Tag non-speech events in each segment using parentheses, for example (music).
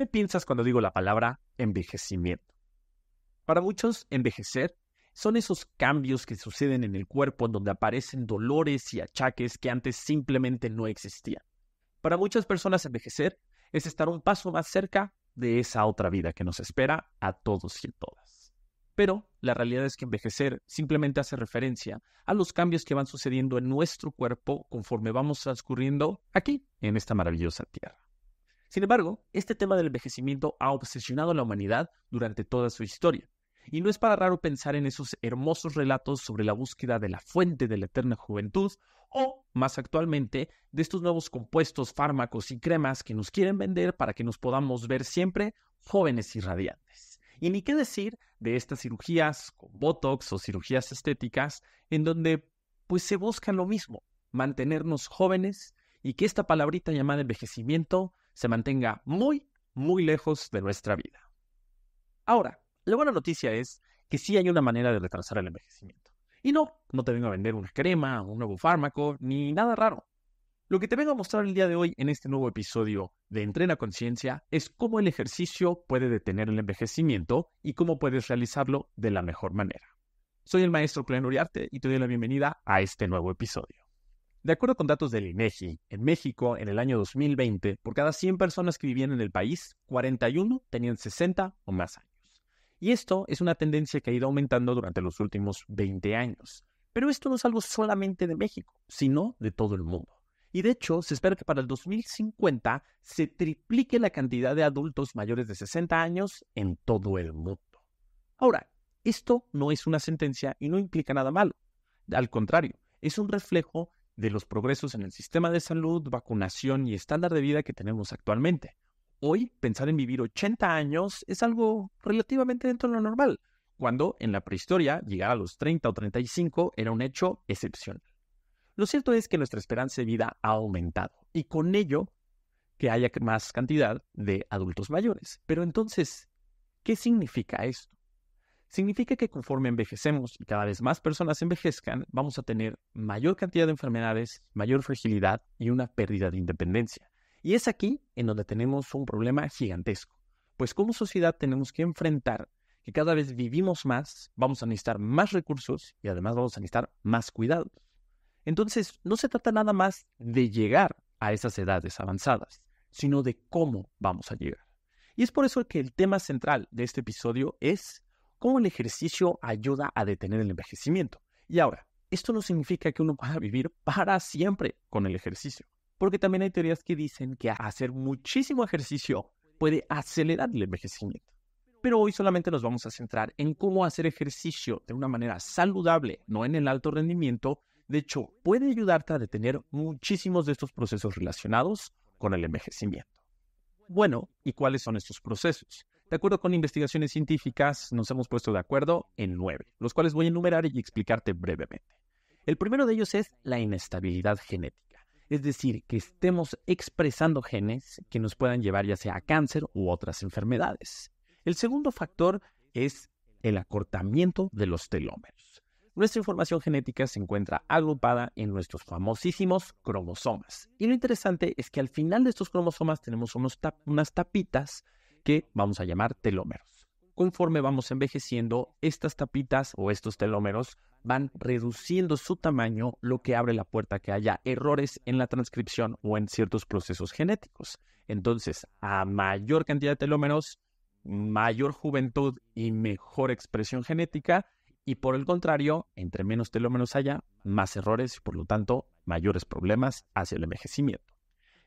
¿Qué piensas cuando digo la palabra envejecimiento? Para muchos, envejecer son esos cambios que suceden en el cuerpo en donde aparecen dolores y achaques que antes simplemente no existían. Para muchas personas, envejecer es estar un paso más cerca de esa otra vida que nos espera a todos y todas. Pero la realidad es que envejecer simplemente hace referencia a los cambios que van sucediendo en nuestro cuerpo conforme vamos transcurriendo aquí, en esta maravillosa tierra. Sin embargo, este tema del envejecimiento ha obsesionado a la humanidad durante toda su historia, y no es para raro pensar en esos hermosos relatos sobre la búsqueda de la fuente de la eterna juventud o, más actualmente, de estos nuevos compuestos, fármacos y cremas que nos quieren vender para que nos podamos ver siempre jóvenes y radiantes. Y ni qué decir de estas cirugías con Botox o cirugías estéticas en donde pues se busca lo mismo, mantenernos jóvenes y que esta palabrita llamada envejecimiento se mantenga muy, muy lejos de nuestra vida. Ahora, la buena noticia es que sí hay una manera de retrasar el envejecimiento. Y no, no te vengo a vender una crema, un nuevo fármaco, ni nada raro. Lo que te vengo a mostrar el día de hoy en este nuevo episodio de Entrena Conciencia es cómo el ejercicio puede detener el envejecimiento y cómo puedes realizarlo de la mejor manera. Soy el maestro plenariarte Uriarte y te doy la bienvenida a este nuevo episodio. De acuerdo con datos del INEGI, en México, en el año 2020, por cada 100 personas que vivían en el país, 41 tenían 60 o más años. Y esto es una tendencia que ha ido aumentando durante los últimos 20 años. Pero esto no es algo solamente de México, sino de todo el mundo. Y de hecho, se espera que para el 2050 se triplique la cantidad de adultos mayores de 60 años en todo el mundo. Ahora, esto no es una sentencia y no implica nada malo. Al contrario, es un reflejo de los progresos en el sistema de salud, vacunación y estándar de vida que tenemos actualmente. Hoy, pensar en vivir 80 años es algo relativamente dentro de lo normal, cuando en la prehistoria llegar a los 30 o 35 era un hecho excepcional. Lo cierto es que nuestra esperanza de vida ha aumentado y con ello que haya más cantidad de adultos mayores. Pero entonces, ¿qué significa esto? significa que conforme envejecemos y cada vez más personas envejezcan, vamos a tener mayor cantidad de enfermedades, mayor fragilidad y una pérdida de independencia. Y es aquí en donde tenemos un problema gigantesco, pues como sociedad tenemos que enfrentar que cada vez vivimos más, vamos a necesitar más recursos y además vamos a necesitar más cuidados. Entonces, no se trata nada más de llegar a esas edades avanzadas, sino de cómo vamos a llegar. Y es por eso que el tema central de este episodio es cómo el ejercicio ayuda a detener el envejecimiento. Y ahora, esto no significa que uno pueda vivir para siempre con el ejercicio, porque también hay teorías que dicen que hacer muchísimo ejercicio puede acelerar el envejecimiento. Pero hoy solamente nos vamos a centrar en cómo hacer ejercicio de una manera saludable, no en el alto rendimiento. De hecho, puede ayudarte a detener muchísimos de estos procesos relacionados con el envejecimiento. Bueno, ¿y cuáles son estos procesos? De acuerdo con investigaciones científicas, nos hemos puesto de acuerdo en nueve, los cuales voy a enumerar y explicarte brevemente. El primero de ellos es la inestabilidad genética, es decir, que estemos expresando genes que nos puedan llevar ya sea a cáncer u otras enfermedades. El segundo factor es el acortamiento de los telómeros. Nuestra información genética se encuentra agrupada en nuestros famosísimos cromosomas. Y lo interesante es que al final de estos cromosomas tenemos unos unas tapitas que vamos a llamar telómeros. Conforme vamos envejeciendo, estas tapitas o estos telómeros van reduciendo su tamaño, lo que abre la puerta a que haya errores en la transcripción o en ciertos procesos genéticos. Entonces, a mayor cantidad de telómeros, mayor juventud y mejor expresión genética, y por el contrario, entre menos telómeros haya, más errores y por lo tanto mayores problemas hacia el envejecimiento.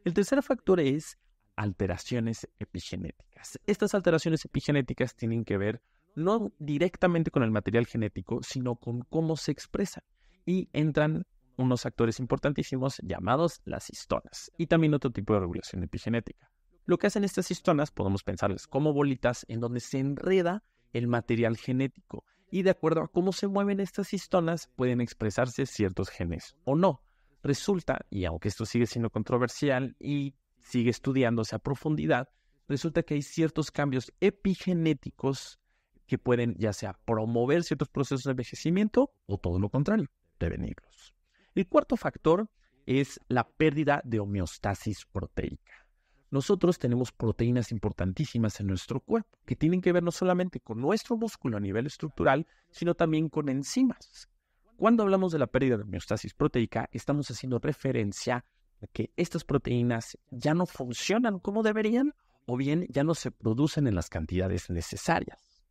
El tercer factor es alteraciones epigenéticas. Estas alteraciones epigenéticas tienen que ver no directamente con el material genético, sino con cómo se expresa. Y entran unos actores importantísimos llamados las histonas y también otro tipo de regulación epigenética. Lo que hacen estas histonas podemos pensarles como bolitas en donde se enreda el material genético y de acuerdo a cómo se mueven estas histonas pueden expresarse ciertos genes o no. Resulta, y aunque esto sigue siendo controversial y sigue estudiándose a profundidad, resulta que hay ciertos cambios epigenéticos que pueden ya sea promover ciertos procesos de envejecimiento o todo lo contrario, prevenirlos. El cuarto factor es la pérdida de homeostasis proteica. Nosotros tenemos proteínas importantísimas en nuestro cuerpo que tienen que ver no solamente con nuestro músculo a nivel estructural, sino también con enzimas. Cuando hablamos de la pérdida de homeostasis proteica, estamos haciendo referencia que estas proteínas ya no funcionan como deberían o bien ya no se producen en las cantidades necesarias.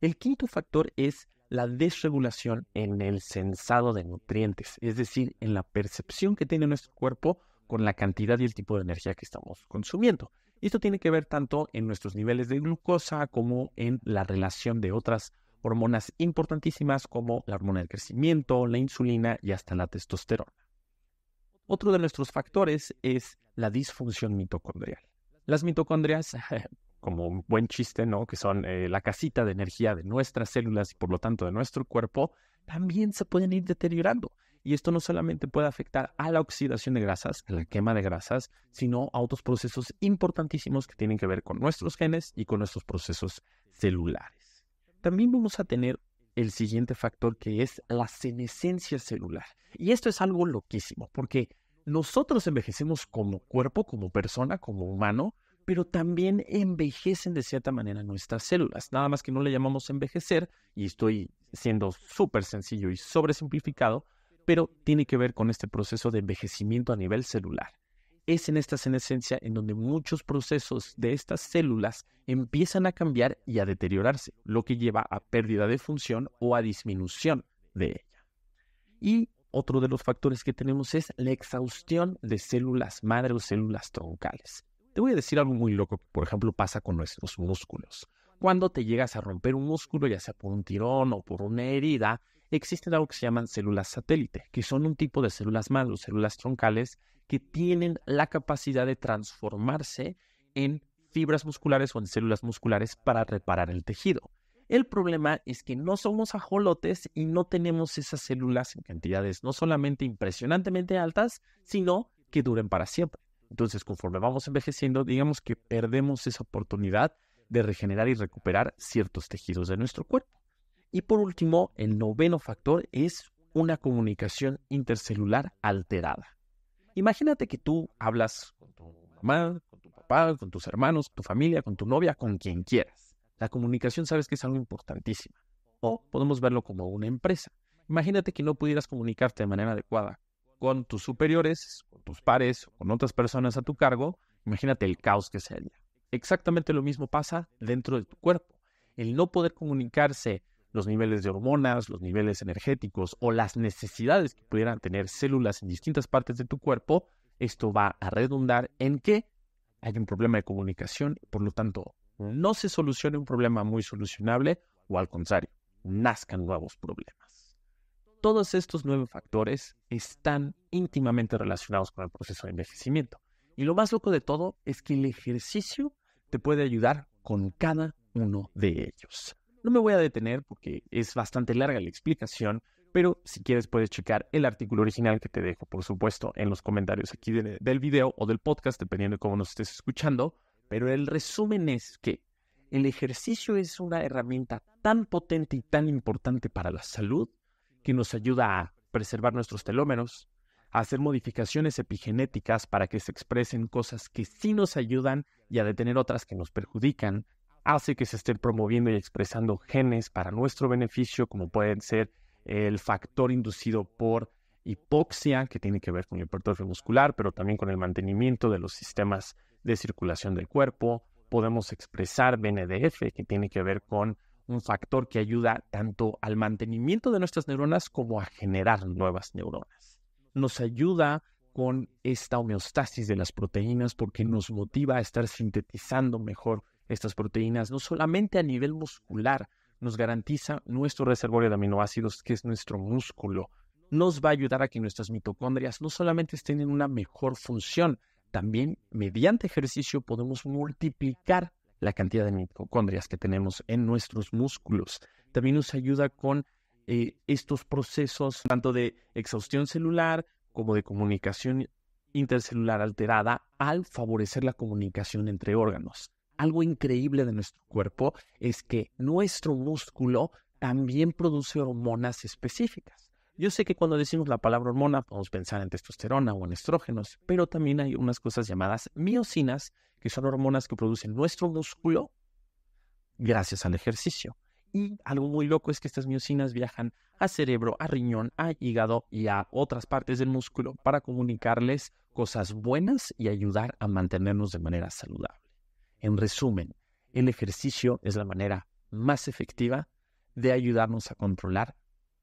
El quinto factor es la desregulación en el sensado de nutrientes, es decir, en la percepción que tiene nuestro cuerpo con la cantidad y el tipo de energía que estamos consumiendo. Esto tiene que ver tanto en nuestros niveles de glucosa como en la relación de otras hormonas importantísimas como la hormona del crecimiento, la insulina y hasta la testosterona. Otro de nuestros factores es la disfunción mitocondrial. Las mitocondrias, (laughs) como un buen chiste, ¿no? Que son eh, la casita de energía de nuestras células y por lo tanto de nuestro cuerpo, también se pueden ir deteriorando. Y esto no solamente puede afectar a la oxidación de grasas, a la quema de grasas, sino a otros procesos importantísimos que tienen que ver con nuestros genes y con nuestros procesos celulares. También vamos a tener el siguiente factor que es la senescencia celular. Y esto es algo loquísimo, porque nosotros envejecemos como cuerpo, como persona, como humano, pero también envejecen de cierta manera nuestras células. Nada más que no le llamamos envejecer, y estoy siendo súper sencillo y sobresimplificado, pero tiene que ver con este proceso de envejecimiento a nivel celular. Es en esta senescencia en donde muchos procesos de estas células empiezan a cambiar y a deteriorarse, lo que lleva a pérdida de función o a disminución de ella. Y otro de los factores que tenemos es la exhaustión de células madre o células troncales. Te voy a decir algo muy loco que, por ejemplo, pasa con nuestros músculos. Cuando te llegas a romper un músculo, ya sea por un tirón o por una herida, existen algo que se llaman células satélite, que son un tipo de células madre o células troncales que tienen la capacidad de transformarse en fibras musculares o en células musculares para reparar el tejido. El problema es que no somos ajolotes y no tenemos esas células en cantidades no solamente impresionantemente altas, sino que duren para siempre. Entonces, conforme vamos envejeciendo, digamos que perdemos esa oportunidad de regenerar y recuperar ciertos tejidos de nuestro cuerpo. Y por último, el noveno factor es una comunicación intercelular alterada. Imagínate que tú hablas con tu mamá, con tu papá, con tus hermanos, con tu familia, con tu novia, con quien quieras la comunicación sabes que es algo importantísimo. O podemos verlo como una empresa. Imagínate que no pudieras comunicarte de manera adecuada con tus superiores, con tus pares, con otras personas a tu cargo. Imagínate el caos que sería. Exactamente lo mismo pasa dentro de tu cuerpo. El no poder comunicarse los niveles de hormonas, los niveles energéticos o las necesidades que pudieran tener células en distintas partes de tu cuerpo, esto va a redundar en que hay un problema de comunicación y por lo tanto no se solucione un problema muy solucionable o al contrario, nazcan nuevos problemas. Todos estos nueve factores están íntimamente relacionados con el proceso de envejecimiento. Y lo más loco de todo es que el ejercicio te puede ayudar con cada uno de ellos. No me voy a detener porque es bastante larga la explicación, pero si quieres puedes checar el artículo original que te dejo, por supuesto, en los comentarios aquí del video o del podcast, dependiendo de cómo nos estés escuchando. Pero el resumen es que el ejercicio es una herramienta tan potente y tan importante para la salud que nos ayuda a preservar nuestros telómeros, a hacer modificaciones epigenéticas para que se expresen cosas que sí nos ayudan y a detener otras que nos perjudican, hace que se estén promoviendo y expresando genes para nuestro beneficio, como pueden ser el factor inducido por hipoxia, que tiene que ver con el hipertrofia muscular, pero también con el mantenimiento de los sistemas de circulación del cuerpo, podemos expresar BNDF, que tiene que ver con un factor que ayuda tanto al mantenimiento de nuestras neuronas como a generar nuevas neuronas. Nos ayuda con esta homeostasis de las proteínas porque nos motiva a estar sintetizando mejor estas proteínas, no solamente a nivel muscular, nos garantiza nuestro reservorio de aminoácidos, que es nuestro músculo. Nos va a ayudar a que nuestras mitocondrias no solamente estén en una mejor función, también mediante ejercicio podemos multiplicar la cantidad de mitocondrias que tenemos en nuestros músculos. También nos ayuda con eh, estos procesos tanto de exhaustión celular como de comunicación intercelular alterada al favorecer la comunicación entre órganos. Algo increíble de nuestro cuerpo es que nuestro músculo también produce hormonas específicas. Yo sé que cuando decimos la palabra hormona podemos pensar en testosterona o en estrógenos, pero también hay unas cosas llamadas miocinas, que son hormonas que producen nuestro músculo gracias al ejercicio. Y algo muy loco es que estas miocinas viajan a cerebro, a riñón, a hígado y a otras partes del músculo para comunicarles cosas buenas y ayudar a mantenernos de manera saludable. En resumen, el ejercicio es la manera más efectiva de ayudarnos a controlar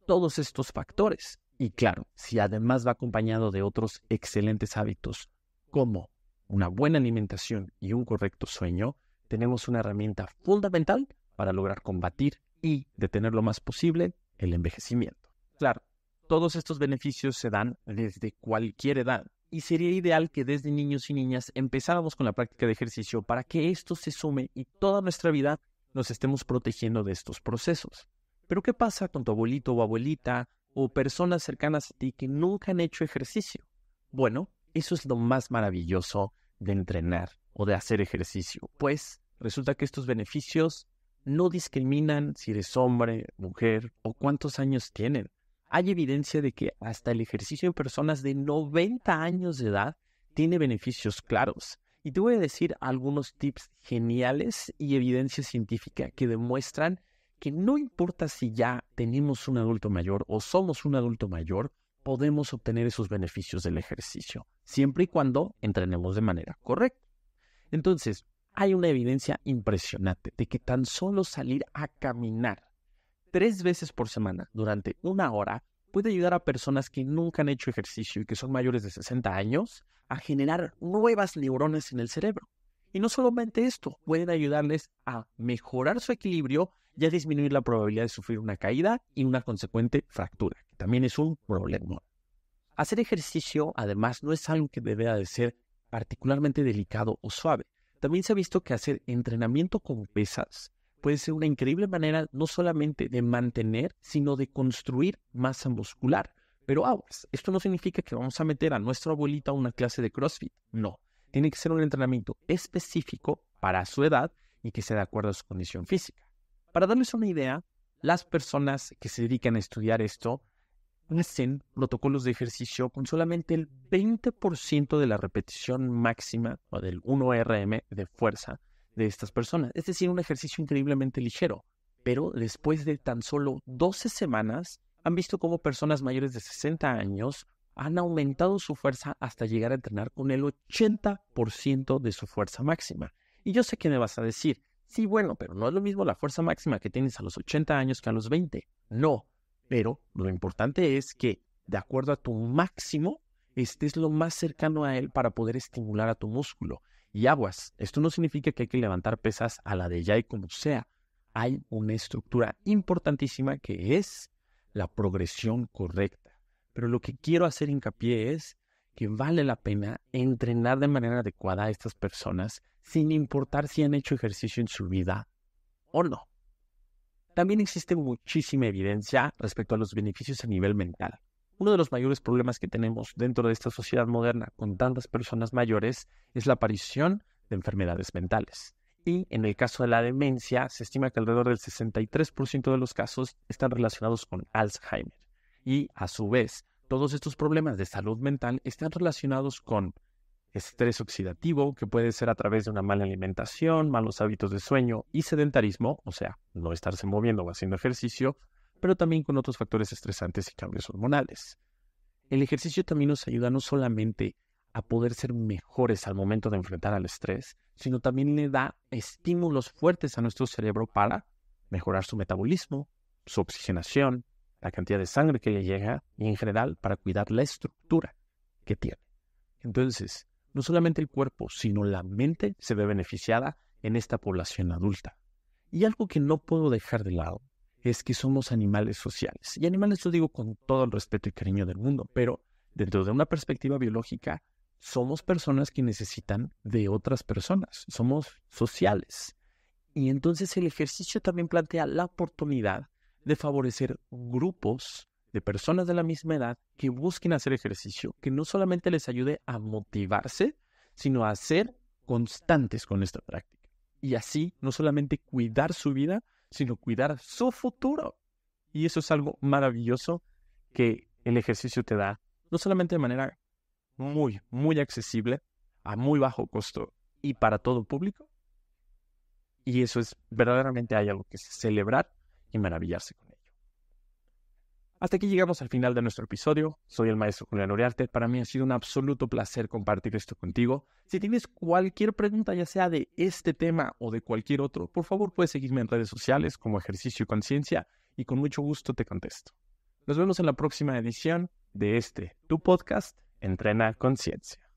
todos estos factores. Y claro, si además va acompañado de otros excelentes hábitos como una buena alimentación y un correcto sueño, tenemos una herramienta fundamental para lograr combatir y detener lo más posible el envejecimiento. Claro, todos estos beneficios se dan desde cualquier edad y sería ideal que desde niños y niñas empezáramos con la práctica de ejercicio para que esto se sume y toda nuestra vida nos estemos protegiendo de estos procesos. Pero ¿qué pasa con tu abuelito o abuelita o personas cercanas a ti que nunca han hecho ejercicio? Bueno, eso es lo más maravilloso de entrenar o de hacer ejercicio, pues resulta que estos beneficios no discriminan si eres hombre, mujer o cuántos años tienen. Hay evidencia de que hasta el ejercicio en personas de 90 años de edad tiene beneficios claros. Y te voy a decir algunos tips geniales y evidencia científica que demuestran que no importa si ya tenemos un adulto mayor o somos un adulto mayor, podemos obtener esos beneficios del ejercicio, siempre y cuando entrenemos de manera correcta. Entonces, hay una evidencia impresionante de que tan solo salir a caminar tres veces por semana durante una hora puede ayudar a personas que nunca han hecho ejercicio y que son mayores de 60 años a generar nuevas neuronas en el cerebro. Y no solamente esto, pueden ayudarles a mejorar su equilibrio ya disminuir la probabilidad de sufrir una caída y una consecuente fractura, que también es un problema. Hacer ejercicio, además, no es algo que deba de ser particularmente delicado o suave. También se ha visto que hacer entrenamiento con pesas puede ser una increíble manera no solamente de mantener, sino de construir masa muscular. Pero aguas, esto no significa que vamos a meter a nuestra abuelita a una clase de CrossFit. No, tiene que ser un entrenamiento específico para su edad y que sea de acuerdo a su condición física. Para darles una idea, las personas que se dedican a estudiar esto hacen protocolos de ejercicio con solamente el 20% de la repetición máxima o del 1RM de fuerza de estas personas. Es decir, un ejercicio increíblemente ligero. Pero después de tan solo 12 semanas, han visto cómo personas mayores de 60 años han aumentado su fuerza hasta llegar a entrenar con el 80% de su fuerza máxima. Y yo sé qué me vas a decir, Sí, bueno, pero no es lo mismo la fuerza máxima que tienes a los 80 años que a los 20. No, pero lo importante es que de acuerdo a tu máximo estés lo más cercano a él para poder estimular a tu músculo. Y aguas, esto no significa que hay que levantar pesas a la de ya y como sea. Hay una estructura importantísima que es la progresión correcta. Pero lo que quiero hacer hincapié es que vale la pena entrenar de manera adecuada a estas personas sin importar si han hecho ejercicio en su vida o no. También existe muchísima evidencia respecto a los beneficios a nivel mental. Uno de los mayores problemas que tenemos dentro de esta sociedad moderna con tantas personas mayores es la aparición de enfermedades mentales. Y en el caso de la demencia, se estima que alrededor del 63% de los casos están relacionados con Alzheimer. Y a su vez, todos estos problemas de salud mental están relacionados con estrés oxidativo, que puede ser a través de una mala alimentación, malos hábitos de sueño y sedentarismo, o sea, no estarse moviendo o haciendo ejercicio, pero también con otros factores estresantes y cambios hormonales. El ejercicio también nos ayuda no solamente a poder ser mejores al momento de enfrentar al estrés, sino también le da estímulos fuertes a nuestro cerebro para mejorar su metabolismo, su oxigenación, la cantidad de sangre que le llega y en general para cuidar la estructura que tiene. Entonces, no solamente el cuerpo, sino la mente se ve beneficiada en esta población adulta. Y algo que no puedo dejar de lado es que somos animales sociales. Y animales lo digo con todo el respeto y cariño del mundo, pero dentro de una perspectiva biológica, somos personas que necesitan de otras personas, somos sociales. Y entonces el ejercicio también plantea la oportunidad de favorecer grupos de personas de la misma edad que busquen hacer ejercicio, que no solamente les ayude a motivarse, sino a ser constantes con esta práctica. Y así no solamente cuidar su vida, sino cuidar su futuro. Y eso es algo maravilloso que el ejercicio te da, no solamente de manera muy, muy accesible, a muy bajo costo y para todo público. Y eso es verdaderamente hay algo que celebrar y maravillarse con ello. Hasta aquí llegamos al final de nuestro episodio. Soy el maestro Julián Oriarte. Para mí ha sido un absoluto placer compartir esto contigo. Si tienes cualquier pregunta, ya sea de este tema o de cualquier otro, por favor puedes seguirme en redes sociales como Ejercicio y Conciencia y con mucho gusto te contesto. Nos vemos en la próxima edición de este, tu podcast, Entrena Conciencia.